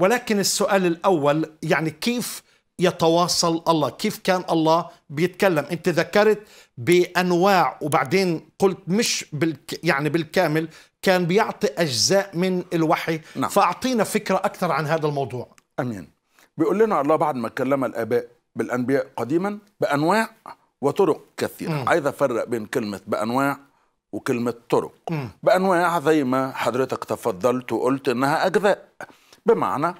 ولكن السؤال الأول يعني كيف يتواصل الله كيف كان الله بيتكلم أنت ذكرت بأنواع وبعدين قلت مش بالك يعني بالكامل كان بيعطي أجزاء من الوحي نعم. فأعطينا فكرة أكثر عن هذا الموضوع أمين بيقول لنا الله بعد ما كلم الآباء بالأنبياء قديما بأنواع وطرق كثيرة م. عايز أفرق بين كلمة بأنواع وكلمة طرق م. بأنواع زي ما حضرتك تفضلت وقلت إنها أجزاء بمعنى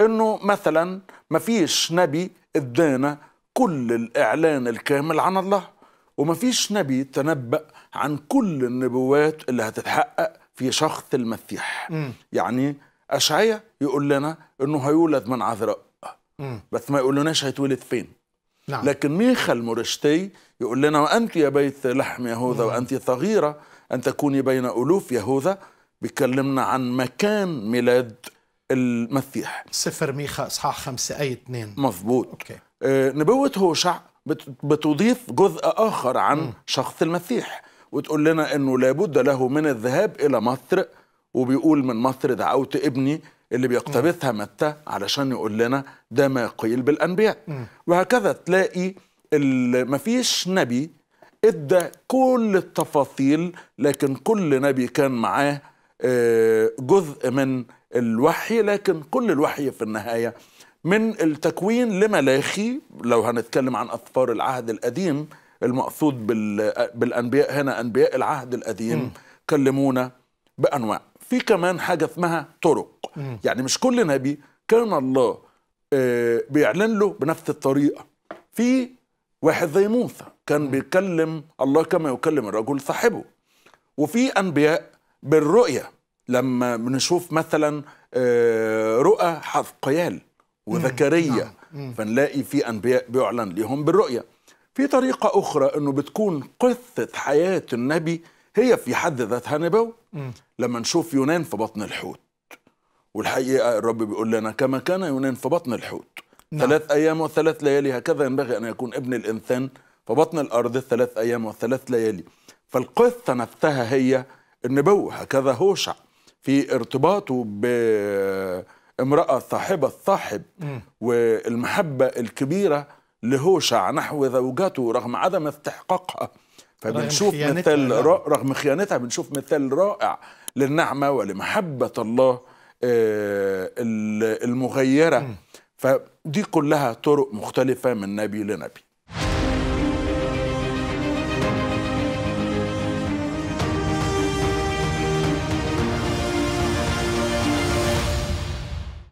انه مثلا ما فيش نبي ادانا كل الاعلان الكامل عن الله وما فيش نبي تنبأ عن كل النبوات اللي هتتحقق في شخص المسيح م. يعني اشعيا يقول لنا أنه هيولد من عذراء بس ما يقولناش هيتولد فين نعم. لكن ميخا المرشتي يقول لنا وأنت يا بيت لحم يهوذا وأنت صغيرة أن تكوني بين ألوف يهوذا بيكلمنا عن مكان ميلاد المسيح سفر ميخا اصحاح خمسة اي اثنين مظبوط أوكي. آه، نبوة هوشع بتضيف جزء آخر عن م. شخص المسيح وتقول لنا أنه لابد له من الذهاب إلى مصر وبيقول من مصر دعوت ابني اللي بيقتبسها متى علشان يقول لنا ده ما قيل بالأنبياء م. وهكذا تلاقي مفيش نبي ادى كل التفاصيل لكن كل نبي كان معاه آه، جزء من الوحي لكن كل الوحي في النهايه من التكوين لملاخي لو هنتكلم عن اطفال العهد القديم المقصود بالانبياء هنا انبياء العهد القديم كلمونا بانواع في كمان حاجه اسمها طرق م. يعني مش كل نبي كان الله آه، بيعلن له بنفس الطريقه في واحد زي موسى كان م. بيكلم الله كما يكلم الرجل صاحبه وفي انبياء بالرؤيه لما بنشوف مثلا آه، رؤى حثقيال وذكريا نعم. نعم. فنلاقي في انبياء بيعلن لهم بالرؤيا في طريقه اخرى انه بتكون قصه حياه النبي هي في حد ذاتها نبوه لما نشوف يونان في بطن الحوت والحقيقه الرب بيقول لنا كما كان يونان في بطن الحوت نعم. ثلاث ايام وثلاث ليالي هكذا ينبغي ان يكون ابن الانسان في بطن الارض ثلاث ايام وثلاث ليالي فالقصه نفسها هي النبوه هكذا هوشع في ارتباطه بامرأة صاحبة الصاحب والمحبة الكبيرة لهوشع نحو زوجته رغم عدم استحقاقها فبنشوف رغم مثال يعني. رائع. رغم خيانتها بنشوف مثال رائع للنعمة ولمحبة الله آه، المغيرة فدي كلها طرق مختلفة من نبي لنبي